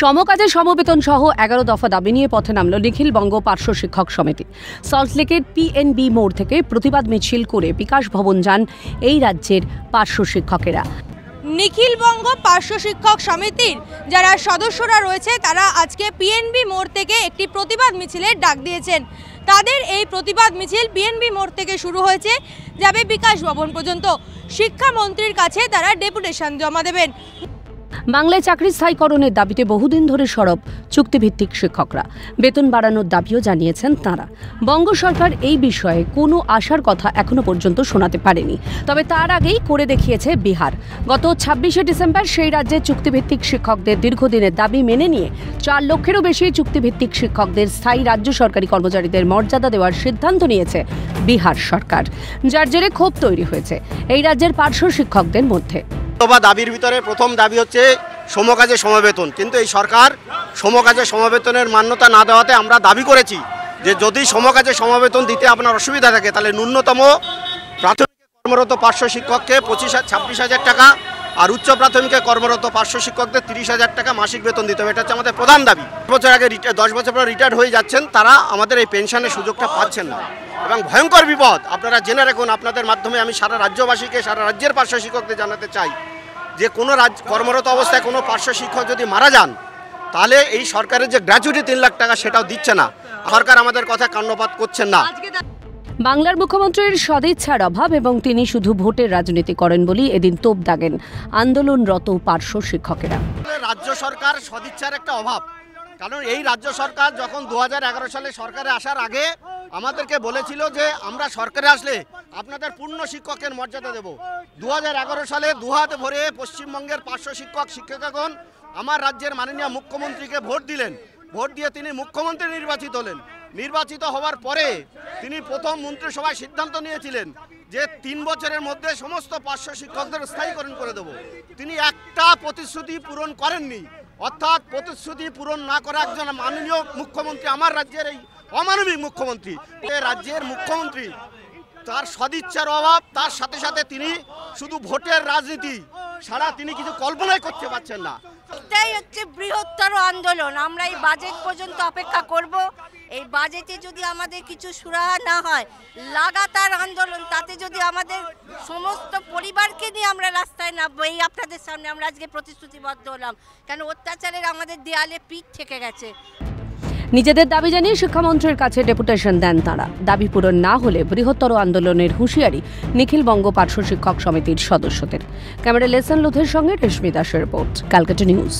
সমকাজে সমবেতন সহ এগারো দফা দাবি নিয়ে পথে নামল নিখিল বঙ্গ পার্শ্ব শিক্ষক সমিতি সল্টলেকের পিএনবি মোড় থেকে প্রতিবাদ মিছিল করে বিকাশ ভবন যান এই রাজ্যের পার্শ্ব শিক্ষকেরা নিখিলবঙ্গ পার্শ্ব শিক্ষক সমিতির যারা সদস্যরা রয়েছে তারা আজকে পিএনবি মোড় থেকে একটি প্রতিবাদ মিছিলের ডাক দিয়েছেন তাদের এই প্রতিবাদ মিছিল বিএনবি মোড় থেকে শুরু হয়েছে যাবে বিকাশ ভবন পর্যন্ত শিক্ষামন্ত্রীর কাছে তারা ডেপুটেশন জমা দেবেন বাংলায় চাকরি স্থায়ীকরণের দাবিতে বহুদিন ধরে সরব চুক্তিভিত্তিক শিক্ষকরা বেতন বাড়ানোর দাবিও জানিয়েছেন তারা বঙ্গ সরকার এই বিষয়ে কোনো আশার কথা এখনো পর্যন্ত শোনাতে পারেনি তবে তার আগেই করে দেখিয়েছে বিহার গত ছাব্বিশে ডিসেম্বর সেই রাজ্যে চুক্তিভিত্তিক শিক্ষকদের দীর্ঘদিনের দাবি মেনে নিয়ে চার লক্ষেরও বেশি চুক্তিভিত্তিক শিক্ষকদের স্থায়ী রাজ্য সরকারি কর্মচারীদের মর্যাদা দেওয়ার সিদ্ধান্ত নিয়েছে বিহার সরকার যার জেরে ক্ষোভ তৈরি হয়েছে এই রাজ্যের পার্শ্ব শিক্ষকদের মধ্যে বা দাবির ভিতরে প্রথম দাবি হচ্ছে সমকাজে সমবেতন কিন্তু এই সরকার সমকাজে সমবেতনের মান্যতা না দেওয়াতে আমরা দাবি করেছি যে যদি সমকাজে সমবেতন দিতে আপনার অসুবিধা থাকে তাহলে ন্যূনতম প্রাথমিক কর্মরত পার্শ্ব শিক্ষককে পঁচিশ ছাব্বিশ হাজার টাকা আর উচ্চ প্রাথমিকে কর্মরত পার্শ্ব শিক্ষকদের তিরিশ হাজার টাকা মাসিক বেতন দিতে হবে এটা হচ্ছে আমাদের প্রধান দাবি বছর আগে দশ বছর পর রিটায়ার্ড হয়ে যাচ্ছেন তারা আমাদের এই পেনশনের সুযোগটা পাচ্ছেন না এবং ভয়ঙ্কর বিপদ আপনারা জেনে রাখুন আপনাদের মাধ্যমে আমি সারা রাজ্যবাসীকে সারা রাজ্যের পার্শ্ব শিক্ষকদের জানাতে চাই যে কোনো রাজ্য কর্মরত অবস্থায় কোনো পার্শ্ব শিক্ষক যদি মারা যান তাহলে এই সরকারের যে গ্র্যাচুইটি তিন লাখ টাকা সেটাও দিচ্ছে না সরকার আমাদের কথা কান্নপাত করছেন না বাংলার মুখ্যমন্ত্রীর সদিচ্ছার অভাব এবং তিনি শুধু ভোটের রাজনীতি করেন বলি এদিন তোপ দাগেন আন্দোলনরত পার্শ্ব শিক্ষকেরা রাজ্য সরকার সদিচ্ছার একটা অভাব কারণ এই রাজ্য সরকার যখন দু সালে সরকারে আসার আগে আমাদেরকে বলেছিল যে আমরা সরকারে আসলে আপনাদের পূর্ণ শিক্ষকের মর্যাদা দেব দু সালে দুহাত ভরে পশ্চিমবঙ্গের পার্শ্ব শিক্ষক শিক্ষিকাগণ আমার রাজ্যের মাননীয় মুখ্যমন্ত্রীকে ভোট দিলেন ভোট দিয়ে তিনি মুখ্যমন্ত্রী নির্বাচিত হলেন নির্বাচিত হওয়ার পরে তিনি প্রথম মন্ত্রিসভায় সিদ্ধান্ত নিয়েছিলেন যে তিন বছরের মধ্যে সমস্ত পার্শ্ব শিক্ষকদের স্থায়ীকরণ করে দেব তিনি একটা প্রতিশ্রুতি পূরণ করেননি অর্থাৎ প্রতিশ্রুতি পূরণ না করা একজন মাননীয় মুখ্যমন্ত্রী আমার রাজ্যের এই অমানবিক মুখ্যমন্ত্রী রাজ্যের মুখ্যমন্ত্রী তার সদিচ্ছার অভাব তার সাথে সাথে তিনি শুধু ভোটের রাজনীতি সারা তিনি কিছু কল্পনাই করতে পারছেন না এটাই হচ্ছে বৃহত্তর আন্দোলন আমরা এই বাজেট পর্যন্ত অপেক্ষা করব এই বাজেটে যদি আমাদের কিছু সুরাহা না হয় লাগাতার আন্দোলন তাতে যদি আমাদের সমস্ত পরিবারকে নিয়ে আমরা রাস্তায় নামবো এই আপনাদের সামনে আমরা আজকে প্রতিশ্রুতিবদ্ধ হলাম কেন অত্যাচারের আমাদের দেয়ালে পিঠ থেকে গেছে নিজেদের দাবি জানিয়ে শিক্ষামন্ত্রীর কাছে ডেপুটেশন দেন তাঁরা দাবি পূরণ না হলে বৃহত্তর আন্দোলনের হুঁশিয়ারি নিখিল বঙ্গ পার্শ্ব শিক্ষক সমিতির সদস্যদের ক্যামেরা লেসন লোধের সঙ্গে রেশমি দাসের রিপোর্ট ক্যালকাটা নিউজ